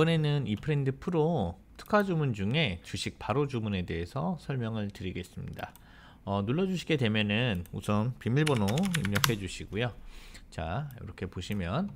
이번에는 이프렌드 프로 특화 주문 중에 주식 바로 주문에 대해서 설명을 드리겠습니다. 어, 눌러주시게 되면은 우선 비밀번호 입력해 주시고요. 자 이렇게 보시면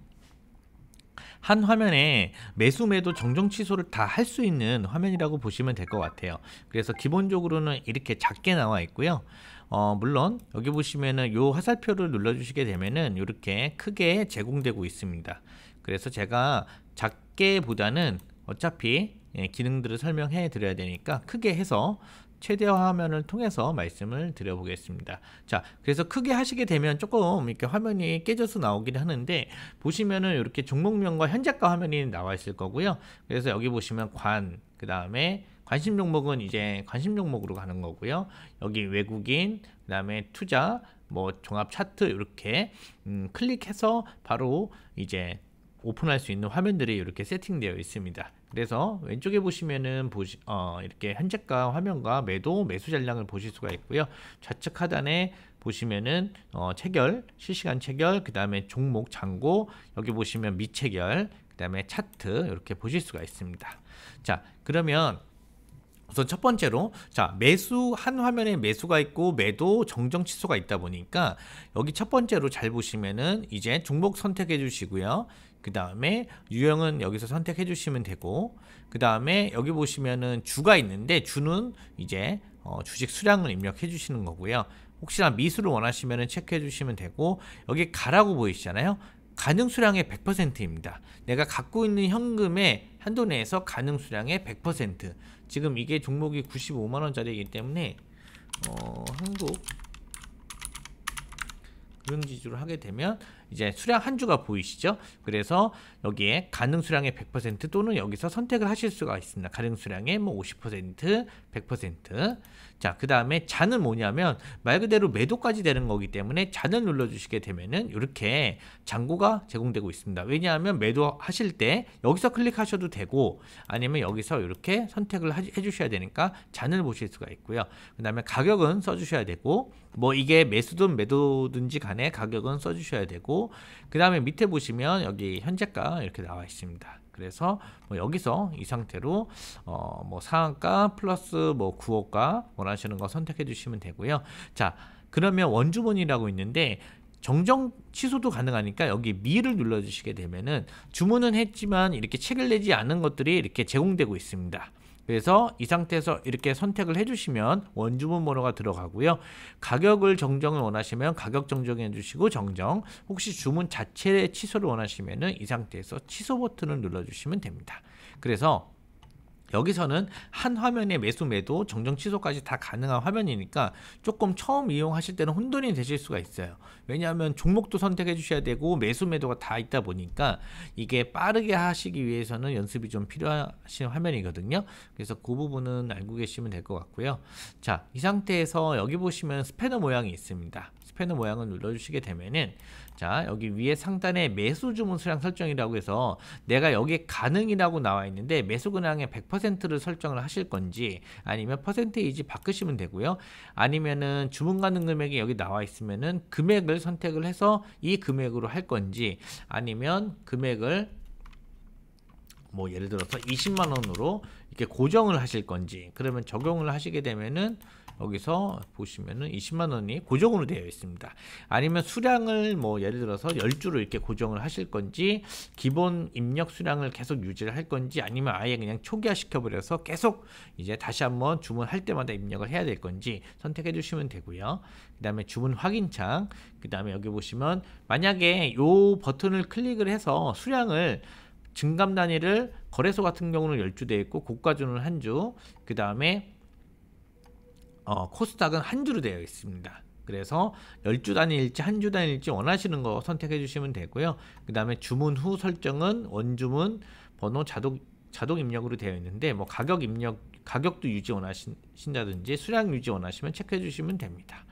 한 화면에 매수 매도 정정 취소를 다 할 수 있는 화면이라고 보시면 될 것 같아요 그래서 기본적으로는 이렇게 작게 나와 있고요 어, 물론 여기 보시면은 요 화살표를 눌러 주시게 되면은 이렇게 크게 제공되고 있습니다 그래서 제가 작 작게보다는 어차피 예, 기능들을 설명해 드려야 되니까 크게 해서 최대화 화면을 통해서 말씀을 드려보겠습니다. 자, 그래서 크게 하시게 되면 조금 이렇게 화면이 깨져서 나오긴 하는데 보시면은 이렇게 종목명과 현재가 화면이 나와 있을 거고요. 그래서 여기 보시면 관, 그 다음에 관심 종목은 이제 관심 종목으로 가는 거고요. 여기 외국인, 그 다음에 투자, 뭐 종합 차트 이렇게 음, 클릭해서 바로 이제 오픈할 수 있는 화면들이 이렇게 세팅되어 있습니다. 그래서 왼쪽에 보시면은 보시, 어, 이렇게 현재가 화면과 매도 매수 잔량을 보실 수가 있고요. 좌측 하단에 보시면은 어, 체결 실시간 체결 그 다음에 종목 잔고 여기 보시면 미체결 그 다음에 차트 이렇게 보실 수가 있습니다. 자 그러면 우선 첫 번째로 자 매수 한 화면에 매수가 있고 매도 정정 취소가 있다 보니까 여기 첫 번째로 잘 보시면은 이제 종목 선택해 주시고요 그 다음에 유형은 여기서 선택해 주시면 되고 그 다음에 여기 보시면은 주가 있는데 주는 이제 어 주식 수량을 입력해 주시는 거고요 혹시나 미수를 원하시면은 체크해 주시면 되고 여기 가라고 보이시잖아요 가능 수량의 100%입니다 내가 갖고 있는 현금의 한도 내에서 가능 수량의 100% 지금 이게 종목이 95만원짜리이기 때문에 어 한국 흐름지수를 하게 되면 이제 수량 한 주가 보이시죠? 그래서 여기에 가능 수량의 100% 또는 여기서 선택을 하실 수가 있습니다. 가능 수량의 뭐 50%, 100%. 자, 그 다음에 잔은 뭐냐면 말 그대로 매도까지 되는 거기 때문에 잔을 눌러주시게 되면은 이렇게 잔고가 제공되고 있습니다. 왜냐하면 매도하실 때 여기서 클릭하셔도 되고 아니면 여기서 이렇게 선택을 해주셔야 되니까 잔을 보실 수가 있고요. 그 다음에 가격은 써주셔야 되고 뭐 이게 매수든 매도든지 간 간의 가격은 써주셔야 되고 그 다음에 밑에 보시면 여기 현재가 이렇게 나와 있습니다. 그래서 뭐 여기서 이 상태로 어뭐 상한가 플러스 뭐 구호가 원하시는 거 선택해 주시면 되고요. 자 그러면 원주문이라고 있는데 정정 취소도 가능하니까 여기 미를 눌러주시게 되면은 주문은 했지만 이렇게 책을 내지 않은 것들이 이렇게 제공되고 있습니다. 그래서 이 상태에서 이렇게 선택을 해주시면 원주문 번호가 들어가고요. 가격을 정정을 원하시면 가격 정정해 주시고 정정 혹시 주문 자체의 취소를 원하시면 이 상태에서 취소 버튼을 눌러주시면 됩니다. 그래서 여기서는 한 화면에 매수 매도 정정 취소까지 다 가능한 화면이니까 조금 처음 이용하실 때는 혼돈이 되실 수가 있어요 왜냐하면 종목도 선택해 주셔야 되고 매수 매도가 다 있다 보니까 이게 빠르게 하시기 위해서는 연습이 좀 필요하신 화면이거든요 그래서 그 부분은 알고 계시면 될 것 같고요 자 이 상태에서 여기 보시면 스패너 모양이 있습니다 스패너 모양을 눌러주시게 되면은 자 여기 위에 상단에 매수 주문 수량 설정이라고 해서 내가 여기에 가능이라고 나와 있는데 매수 근황에100% 100%를 설정을 하실 건지 아니면 퍼센테이지 바꾸시면 되고요. 아니면은 주문 가능 금액이 여기 나와 있으면은 금액을 선택을 해서 이 금액으로 할 건지 아니면 금액을 뭐 예를 들어서 20만 원으로 이렇게 고정을 하실 건지 그러면 적용을 하시게 되면은 여기서 보시면은 20만 원이 고정으로 되어 있습니다. 아니면 수량을 뭐 예를 들어서 10주로 이렇게 고정을 하실 건지 기본 입력 수량을 계속 유지를 할 건지 아니면 아예 그냥 초기화 시켜버려서 계속 이제 다시 한번 주문할 때마다 입력을 해야 될 건지 선택해 주시면 되고요. 그 다음에 주문 확인창 그 다음에 여기 보시면 만약에 요 버튼을 클릭을 해서 수량을 증감 단위를 거래소 같은 경우는 10주 되어 있고 고가주는 1주그 다음에 어, 코스닥은 한 주로 되어 있습니다. 그래서 1 0주 단위일지 한 주 단위일지 원하시는 거 선택해 주시면 되고요. 그 다음에 주문 후 설정은 원주문 번호 자동 자동 입력으로 되어 있는데 뭐 가격 입력 가격도 유지 원하신다든지 수량 유지 원하시면 체크해 주시면 됩니다.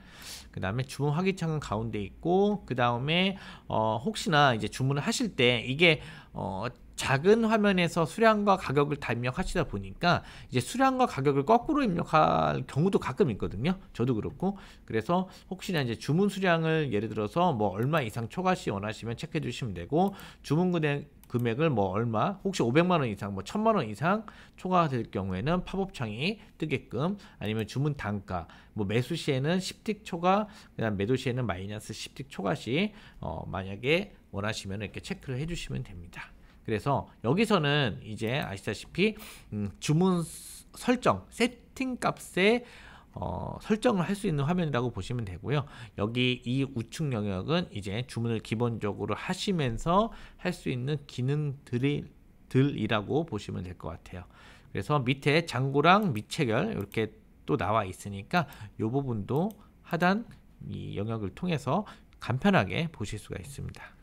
그 다음에 주문 확인창은 가운데 있고 그 다음에 어, 혹시나 이제 주문을 하실 때 이게 어, 작은 화면에서 수량과 가격을 다 입력하시다 보니까 이제 수량과 가격을 거꾸로 입력할 경우도 가끔 있거든요. 저도 그렇고 그래서 혹시나 이제 주문 수량을 예를 들어서 뭐 얼마 이상 초과 시 원하시면 체크해 주시면 되고 주문 금액 금액을 뭐 얼마 혹시 500만 원 이상 뭐 1000만 원 이상 초과될 경우에는 팝업 창이 뜨게끔 아니면 주문 단가 뭐 매수 시에는 10틱 초과 그다음 매도 시에는 마이너스 10틱 초과 시 어, 만약에 원하시면 이렇게 체크를 해 주시면 됩니다. 그래서 여기서는 이제 아시다시피 음, 주문 설정 세팅 값에 어, 설정을 할 수 있는 화면이라고 보시면 되고요. 여기 이 우측 영역은 이제 주문을 기본적으로 하시면서 할 수 있는 기능들이라고 보시면 될 것 같아요. 그래서 밑에 장구랑 밑체결 이렇게 또 나와 있으니까 이 부분도 하단 이 영역을 통해서 간편하게 보실 수가 있습니다.